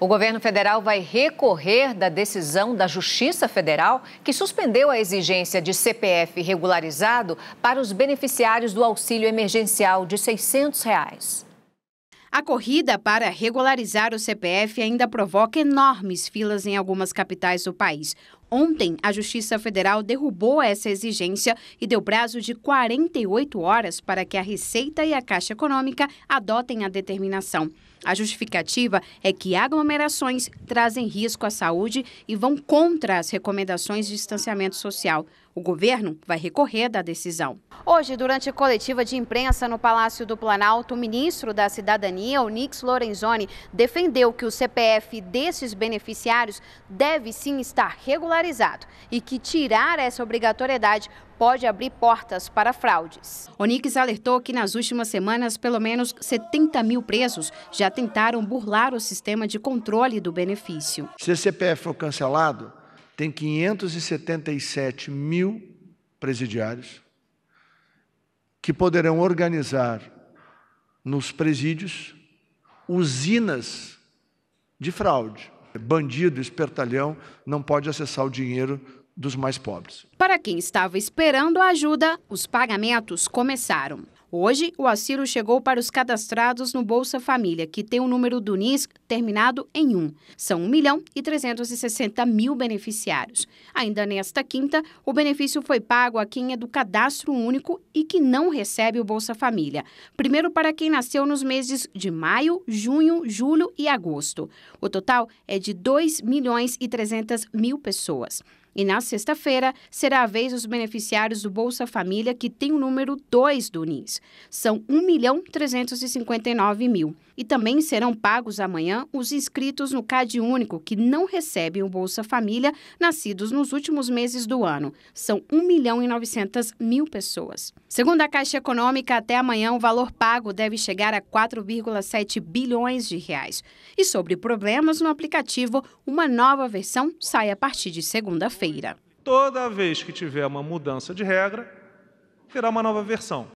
O governo federal vai recorrer da decisão da Justiça Federal, que suspendeu a exigência de CPF regularizado para os beneficiários do auxílio emergencial de R$ 600. Reais. A corrida para regularizar o CPF ainda provoca enormes filas em algumas capitais do país. Ontem, a Justiça Federal derrubou essa exigência e deu prazo de 48 horas para que a Receita e a Caixa Econômica adotem a determinação. A justificativa é que aglomerações trazem risco à saúde e vão contra as recomendações de distanciamento social. O governo vai recorrer da decisão. Hoje, durante coletiva de imprensa no Palácio do Planalto, o ministro da Cidadania, Onix Lorenzoni, defendeu que o CPF desses beneficiários deve sim estar regularizado e que tirar essa obrigatoriedade pode abrir portas para fraudes. Onix alertou que nas últimas semanas, pelo menos 70 mil presos já tentaram burlar o sistema de controle do benefício. Se o CPF for cancelado, tem 577 mil presidiários que poderão organizar nos presídios usinas de fraude. Bandido, espertalhão, não pode acessar o dinheiro dos mais pobres. Para quem estava esperando a ajuda, os pagamentos começaram. Hoje, o auxílio chegou para os cadastrados no Bolsa Família, que tem o um número do NIS terminado em 1. São 1 milhão e 360 mil beneficiários. Ainda nesta quinta, o benefício foi pago a quem é do cadastro único e que não recebe o Bolsa Família. Primeiro para quem nasceu nos meses de maio, junho, julho e agosto. O total é de 2 milhões e 300 mil pessoas. E na sexta-feira será a vez dos beneficiários do Bolsa Família, que tem o número 2 do NIS. São 1 milhão 359 mil. E também serão pagos amanhã os inscritos no CAD Único, que não recebem o Bolsa Família, nascidos nos últimos meses do ano. São 1 milhão e 900 mil pessoas. Segundo a Caixa Econômica, até amanhã o valor pago deve chegar a 4,7 bilhões de reais. E sobre problemas no aplicativo, uma nova versão sai a partir de segunda-feira quinta-feira. Toda vez que tiver uma mudança de regra, terá uma nova versão.